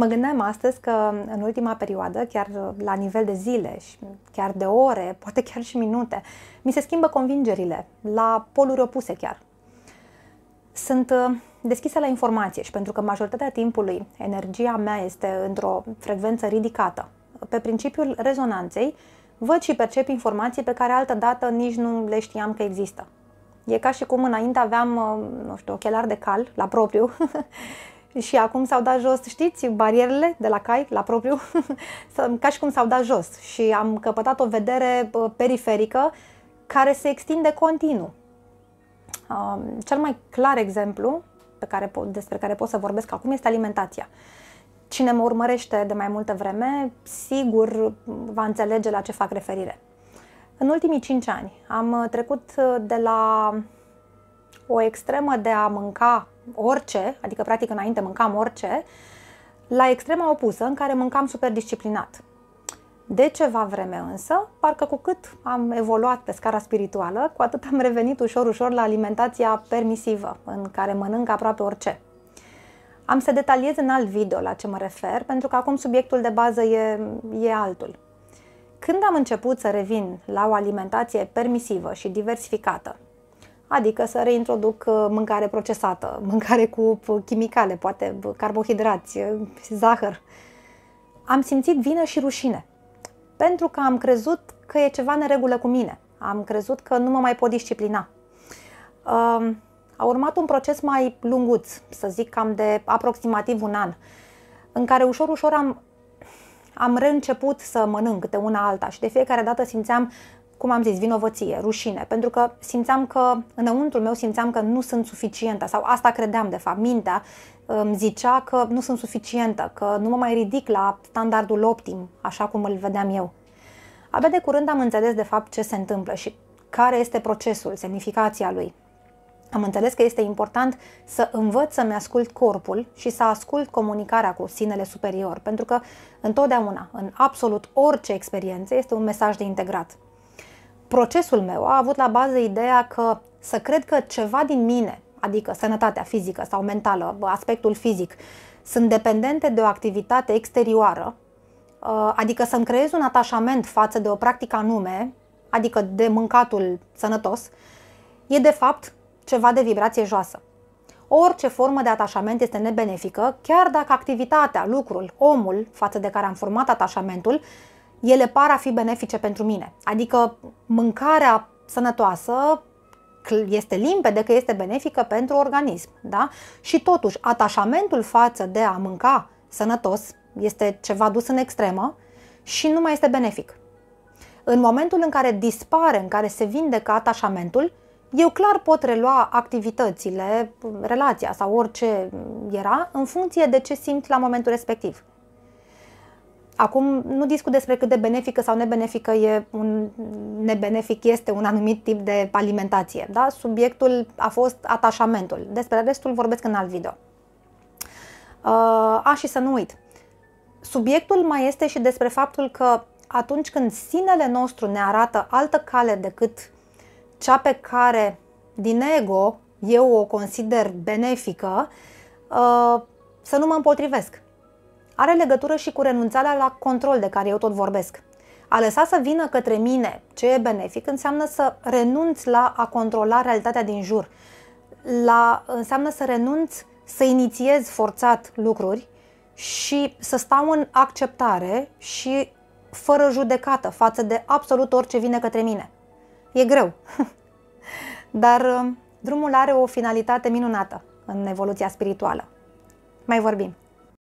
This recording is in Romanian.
Mă gândeam astăzi că în ultima perioadă, chiar la nivel de zile și chiar de ore, poate chiar și minute, mi se schimbă convingerile, la poluri opuse chiar. Sunt uh, deschisă la informație și pentru că majoritatea timpului energia mea este într-o frecvență ridicată, pe principiul rezonanței, văd și percep informații pe care altă dată nici nu le știam că există. E ca și cum înainte aveam, uh, nu știu, ochelari de cal, la propriu, și acum s-au dat jos, știți, barierele de la cai, la propriu, ca și cum s-au dat jos și am căpătat o vedere periferică care se extinde continuu. Um, cel mai clar exemplu pe care, despre care pot să vorbesc acum este alimentația. Cine mă urmărește de mai multă vreme, sigur va înțelege la ce fac referire. În ultimii 5 ani am trecut de la o extremă de a mânca orice, adică practic înainte mâncam orice, la extrema opusă în care mâncam super disciplinat. De ceva vreme însă, parcă cu cât am evoluat pe scara spirituală, cu atât am revenit ușor-ușor la alimentația permisivă, în care mănânc aproape orice. Am să detaliez în alt video la ce mă refer, pentru că acum subiectul de bază e, e altul. Când am început să revin la o alimentație permisivă și diversificată, Adică să reintroduc uh, mâncare procesată, mâncare cu uh, chimicale, poate uh, carbohidrați, zahăr. Am simțit vină și rușine, pentru că am crezut că e ceva neregulă cu mine. Am crezut că nu mă mai pot disciplina. Um, a urmat un proces mai lunguț, să zic cam de aproximativ un an, în care ușor, ușor am, am reînceput să mănânc câte una alta și de fiecare dată simțeam cum am zis, vinovăție, rușine, pentru că simțeam că înăuntru meu simțeam că nu sunt suficientă sau asta credeam de fapt, mintea îmi zicea că nu sunt suficientă, că nu mă mai ridic la standardul optim, așa cum îl vedeam eu. Abia de curând am înțeles de fapt ce se întâmplă și care este procesul, semnificația lui. Am înțeles că este important să învăț să-mi ascult corpul și să ascult comunicarea cu sinele superior, pentru că întotdeauna, în absolut orice experiență, este un mesaj de integrat procesul meu a avut la bază ideea că să cred că ceva din mine, adică sănătatea fizică sau mentală, aspectul fizic, sunt dependente de o activitate exterioară, uh, adică să-mi creez un atașament față de o practică anume, adică de mâncatul sănătos, e de fapt ceva de vibrație joasă. Orice formă de atașament este nebenefică, chiar dacă activitatea, lucrul, omul față de care am format atașamentul ele par a fi benefice pentru mine. Adică mâncarea sănătoasă este limpede că este benefică pentru organism, da? Și totuși, atașamentul față de a mânca sănătos este ceva dus în extremă și nu mai este benefic. În momentul în care dispare, în care se vindecă atașamentul, eu clar pot relua activitățile, relația sau orice era, în funcție de ce simt la momentul respectiv. Acum nu discut despre cât de benefică sau nebenefică e un nebenefic este un anumit tip de alimentație. Da? Subiectul a fost atașamentul. Despre restul vorbesc în alt video. Uh, a, și să nu uit. Subiectul mai este și despre faptul că atunci când sinele nostru ne arată altă cale decât cea pe care din ego eu o consider benefică, uh, să nu mă împotrivesc are legătură și cu renunțarea la control de care eu tot vorbesc. A lăsa să vină către mine ce e benefic înseamnă să renunți la a controla realitatea din jur. La, înseamnă să renunț să inițiez forțat lucruri și să stau în acceptare și fără judecată față de absolut orice vine către mine. E greu, dar um, drumul are o finalitate minunată în evoluția spirituală. Mai vorbim.